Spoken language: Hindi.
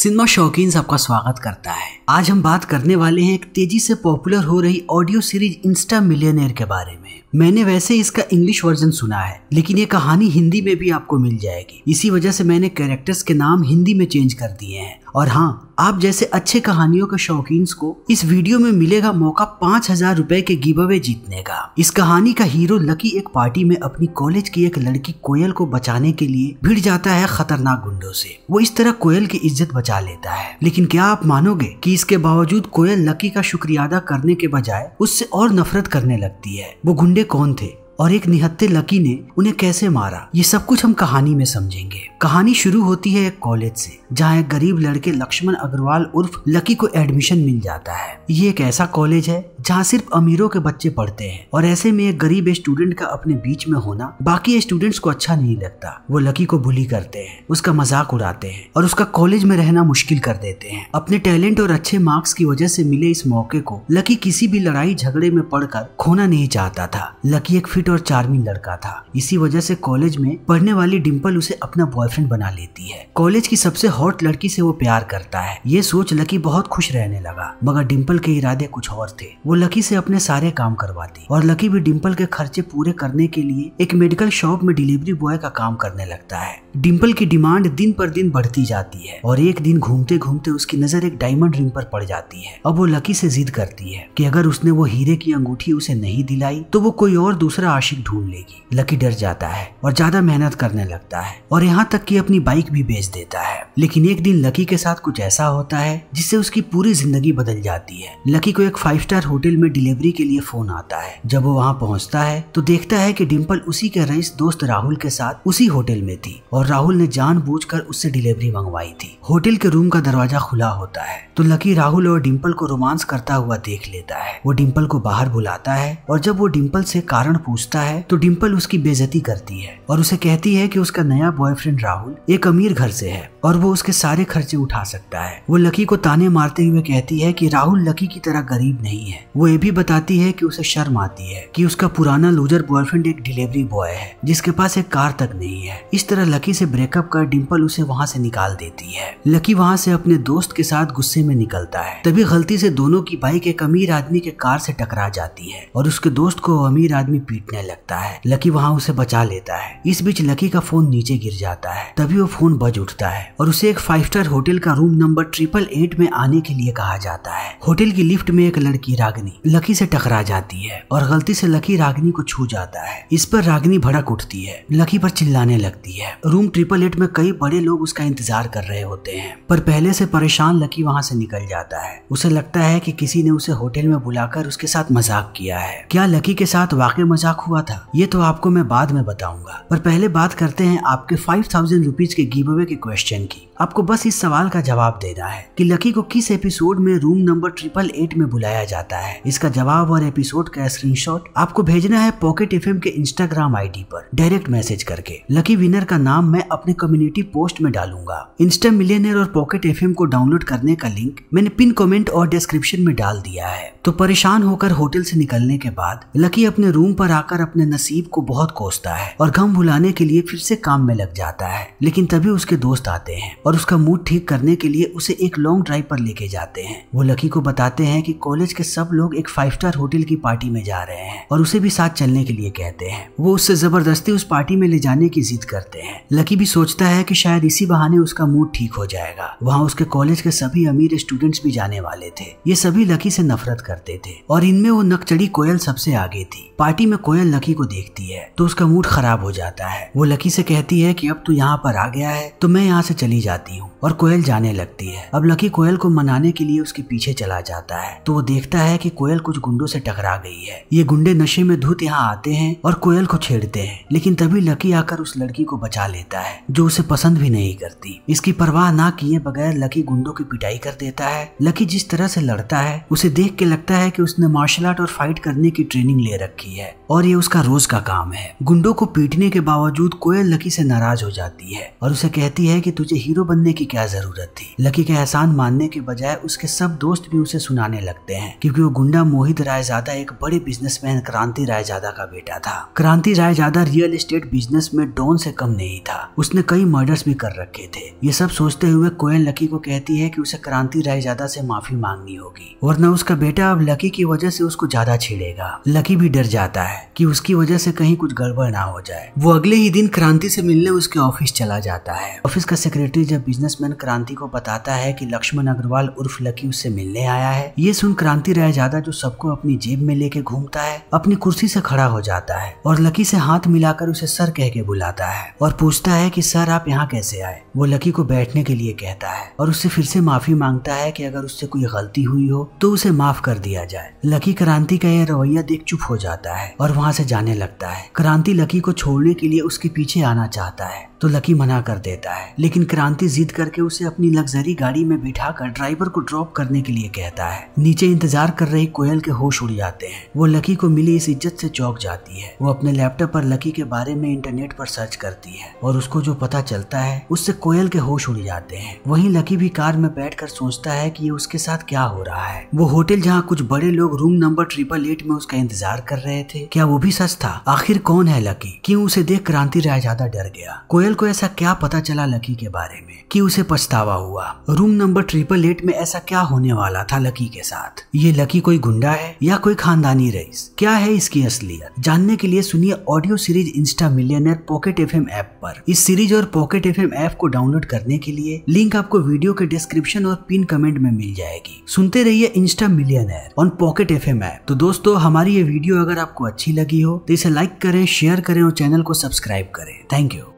सिनेमा शौकीन सबका स्वागत करता है आज हम बात करने वाले हैं एक तेजी से पॉपुलर हो रही ऑडियो सीरीज इंस्टा मिलियनेयर के बारे में मैंने वैसे इसका इंग्लिश वर्जन सुना है लेकिन ये कहानी हिंदी में भी आपको मिल जाएगी इसी वजह से मैंने कैरेक्टर्स के नाम हिंदी में चेंज कर दिए हैं और हाँ आप जैसे अच्छे कहानियों के शौकीन को इस वीडियो में मिलेगा मौका पाँच हजार रूपए के गिव अवे जीतने का इस कहानी का हीरो लकी एक पार्टी में अपनी कॉलेज की एक लड़की कोयल को बचाने के लिए भिड़ जाता है खतरनाक गुंडों से वो इस तरह कोयल की इज्जत बचा लेता है लेकिन क्या आप मानोगे की इसके बावजूद कोयल लकी का शुक्रिया अदा करने के बजाय उससे और नफरत करने लगती है वो गुंडे पांडे कौन थे और एक निहत्ते लकी ने उन्हें कैसे मारा ये सब कुछ हम कहानी में समझेंगे कहानी शुरू होती है एक कॉलेज से जहाँ एक गरीब लड़के लक्ष्मण अग्रवाल उर्फ लकी को एडमिशन मिल जाता है ये एक ऐसा कॉलेज है जहाँ सिर्फ अमीरों के बच्चे पढ़ते हैं और ऐसे में एक गरीब स्टूडेंट का अपने बीच में होना बाकी स्टूडेंट्स को अच्छा नहीं लगता वो लकी को बुली करते हैं उसका मजाक उड़ाते हैं और उसका कॉलेज में रहना मुश्किल कर देते हैं अपने टैलेंट और अच्छे मार्क्स की वजह से मिले इस मौके को लकी किसी भी लड़ाई झगड़े में पढ़कर खोना नहीं चाहता था लकी एक फिट स्वीट और चार्मिंग लड़का था इसी वजह से कॉलेज में पढ़ने वाली डिम्पल उसे अपना बॉयफ्रेंड बना लेती है कॉलेज की सबसे हॉट लड़की से वो प्यार करता है ये सोच लकी बहुत खुश रहने लगा मगर डिम्पल के इरादे कुछ और थे वो लकी से अपने सारे काम करवाती और लकी भी डिम्पल के खर्चे पूरे करने के लिए एक मेडिकल शॉप में डिलीवरी बॉय का काम करने लगता है डिम्पल की डिमांड दिन पर दिन बढ़ती जाती है और एक दिन घूमते घूमते उसकी नजर एक डायमंड रिंग पर पड़ जाती है अब वो लकी से जिद करती है कि अगर उसने वो हीरे की अंगूठी उसे नहीं दिलाई तो वो कोई और दूसरा आशिक ढूंढ लेगी लकी डर जाता है और ज्यादा मेहनत करने लगता है और यहाँ तक की अपनी बाइक भी बेच देता है लेकिन एक दिन लकी के साथ कुछ ऐसा होता है जिससे उसकी पूरी जिंदगी बदल जाती है लकी को एक फाइव स्टार होटल में डिलीवरी के लिए फोन आता है जब वो वहाँ पहुँचता है तो देखता है की डिम्पल उसी के रईस दोस्त राहुल के साथ उसी होटल में थी और राहुल ने जानबूझकर उससे डिलीवरी मंगवाई थी होटल के रूम का दरवाजा खुला होता है तो लकी राहुल और डिम्पल को रोमांस करता हुआ देख लेता है वो डिम्पल को बाहर बुलाता है और जब वो डिम्पल से कारण पूछता है तो डिम्पल उसकी बेजती करती है और उसे कहती है कि उसका नया बॉयफ्रेंड राहुल एक अमीर घर से है और वो उसके सारे खर्चे उठा सकता है वो लकी को ताने मारते हुए कहती है कि राहुल लकी की तरह गरीब नहीं है वो ये भी बताती है कि उसे शर्म आती है कि उसका पुराना लूजर बॉयफ्रेंड एक डिलीवरी बॉय है जिसके पास एक कार तक नहीं है इस तरह लकी लकी से ब्रेकअप कर डिम्पल उसे वहाँ से निकाल देती है लकी वहाँ से अपने दोस्त के साथ गुस्से में निकलता है तभी गलती से दोनों की बाइक एक अमीर आदमी के कार से टकरा जाती है और उसके दोस्त को अमीर आदमी पीटने लगता है लकी वहाँ उसे बचा लेता है इस बीच लकी का फोन नीचे गिर जाता है तभी वो फोन बज उठता है और उसे एक फाइव स्टार होटल का रूम नंबर ट्रिपल एट में आने के लिए कहा जाता है होटल की लिफ्ट में एक लड़की रागनी लकी से टकरा जाती है और गलती से लकी रागनी को छू जाता है इस पर रागनी भड़क उठती है लकी पर चिल्लाने लगती है रूम ट्रिपल एट में कई बड़े लोग उसका इंतजार कर रहे होते हैं पर पहले से परेशान लकी वहाँ से निकल जाता है उसे लगता है कि किसी ने उसे होटल में बुलाकर उसके साथ मजाक किया है क्या लकी के साथ वाकई मजाक हुआ था ये तो आपको मैं बाद में बताऊंगा पर पहले बात करते हैं आपके फाइव थाउजेंड रुपीज के गिव अवे के क्वेश्चन की आपको बस इस सवाल का जवाब देना है कि लकी को किस एपिसोड में रूम नंबर ट्रिपल एट में बुलाया जाता है इसका जवाब और एपिसोड का स्क्रीनशॉट आपको भेजना है पॉकेट एफ के इंस्टाग्राम आई पर डायरेक्ट मैसेज करके लकी विनर का नाम मैं अपने कम्युनिटी पोस्ट में डालूंगा इंस्टा मिलियनर और पॉकेट एफ को डाउनलोड करने का लिंक मैंने पिन कॉमेंट और डिस्क्रिप्शन में डाल दिया है तो परेशान होकर होटल से निकलने के बाद लकी अपने रूम पर आकर अपने नसीब को बहुत कोसता है और गम भुलाने के लिए फिर से काम में लग जाता है लेकिन तभी उसके दोस्त आते हैं और उसका मूड ठीक करने के लिए उसे एक लॉन्ग ड्राइव पर लेके जाते हैं वो लकी को बताते हैं कि कॉलेज के सब लोग एक फाइव स्टार होटल की पार्टी में जा रहे हैं और उसे भी साथ चलने के लिए कहते हैं वो उससे जबरदस्ती उस पार्टी में ले जाने की जिद करते हैं लकी भी सोचता है की शायद इसी बहाने उसका मूड ठीक हो जाएगा वहाँ उसके कॉलेज के सभी अमीर स्टूडेंट्स भी जाने वाले थे ये सभी लकी से नफरत करते थे और इनमें वो नकचड़ी कोयल सबसे आगे थी पार्टी में कोयल लकी को देखती है तो उसका मूड खराब हो जाता है वो लकी से कहती है की अब तू यहाँ पर आ गया है तो मैं यहाँ से चली जाती invadiu. और कोयल जाने लगती है अब लकी कोयल को मनाने के लिए उसके पीछे चला जाता है तो वो देखता है कि कोयल कुछ गुंडों से टकरा गई है ये गुंडे नशे में धूत यहाँ आते हैं और कोयल को छेड़ते हैं लेकिन तभी लकी आकर उस लड़की को बचा लेता है जो उसे पसंद भी नहीं करती इसकी परवाह ना किए बगैर लकी गुंडों की पिटाई कर देता है लकी जिस तरह से लड़ता है उसे देख के लगता है की उसने मार्शल आर्ट और फाइट करने की ट्रेनिंग ले रखी है और ये उसका रोज का काम है गुंडों को पीटने के बावजूद कोयल लकी से नाराज हो जाती है और उसे कहती है की तुझे हीरो बनने की क्या जरूरत थी लकी के एहसान मानने के बजाय उसके सब दोस्त भी उसे सुनाने लगते हैं क्योंकि वो गुंडा मोहित रायजादा एक बड़े बिजनेसमैन क्रांति रायजादा का बेटा था Kranti Raizada real estate business में डॉन से कम नहीं था उसने कई मर्डर्स भी कर रखे थे ये सब सोचते हुए कोयल लकी को कहती है की उसे क्रांति रायजादा से माफी मांगनी होगी वरना उसका बेटा अब लकी की वजह से उसको ज्यादा छेड़ेगा लकी भी डर जाता है की उसकी वजह से कहीं कुछ गड़बड़ ना हो जाए वो अगले ही दिन क्रांति से मिलने उसके ऑफिस चला जाता है ऑफिस का सेक्रेटरी जब बिजनेस बिजनेसमैन क्रांति को बताता है कि लक्ष्मण अग्रवाल उर्फ लकी उससे मिलने आया है ये सुन क्रांति रह जाता जो सबको अपनी जेब में लेके घूमता है अपनी कुर्सी से खड़ा हो जाता है और लकी से हाथ मिलाकर उसे सर कह के बुलाता है और पूछता है की सर आप यहाँ कैसे आए वो लकी को बैठने के लिए कहता है और उससे फिर से माफी मांगता है की अगर उससे कोई गलती हुई हो तो उसे माफ कर दिया जाए लकी क्रांति का यह रवैया देख चुप हो जाता है और वहाँ से जाने लगता है क्रांति लकी को छोड़ने के लिए उसके पीछे आना चाहता है तो लकी मना कर देता है लेकिन क्रांति जिद करके उसे अपनी लग्जरी गाड़ी में बिठा कर ड्राइवर को ड्रॉप करने के लिए कहता है नीचे इंतजार कर रही कोयल के होश उड़ जाते हैं वो लकी को मिली इस इज्जत से चौक जाती है वो अपने लैपटॉप पर लकी के बारे में इंटरनेट पर सर्च करती है और उसको जो पता चलता है उससे कोयल के होश उड़ जाते हैं वही लकी भी कार में बैठ सोचता है की उसके साथ क्या हो रहा है वो होटल जहाँ कुछ बड़े लोग रूम नंबर ट्रिपल एट में उसका इंतजार कर रहे थे क्या वो भी सच था आखिर कौन है लकी क्यूँ उसे देख क्रांति राय ज्यादा डर गया कोयल जुएल को ऐसा क्या पता चला लकी के बारे में कि उसे पछतावा हुआ रूम नंबर ट्रिपल एट में ऐसा क्या होने वाला था लकी के साथ ये लकी कोई गुंडा है या कोई खानदानी रईस क्या है इसकी असलियत जानने के लिए सुनिए audio series Insta Millionaire Pocket F app पर इस सीरीज और पॉकेट एफ ऐप को डाउनलोड करने के लिए लिंक आपको वीडियो के डिस्क्रिप्शन और पिन कमेंट में मिल जाएगी सुनते रहिए Insta Millionaire on Pocket F app तो दोस्तों हमारी ये वीडियो अगर आपको अच्छी लगी हो तो इसे लाइक करें शेयर करें और चैनल को सब्सक्राइब करें थैंक यू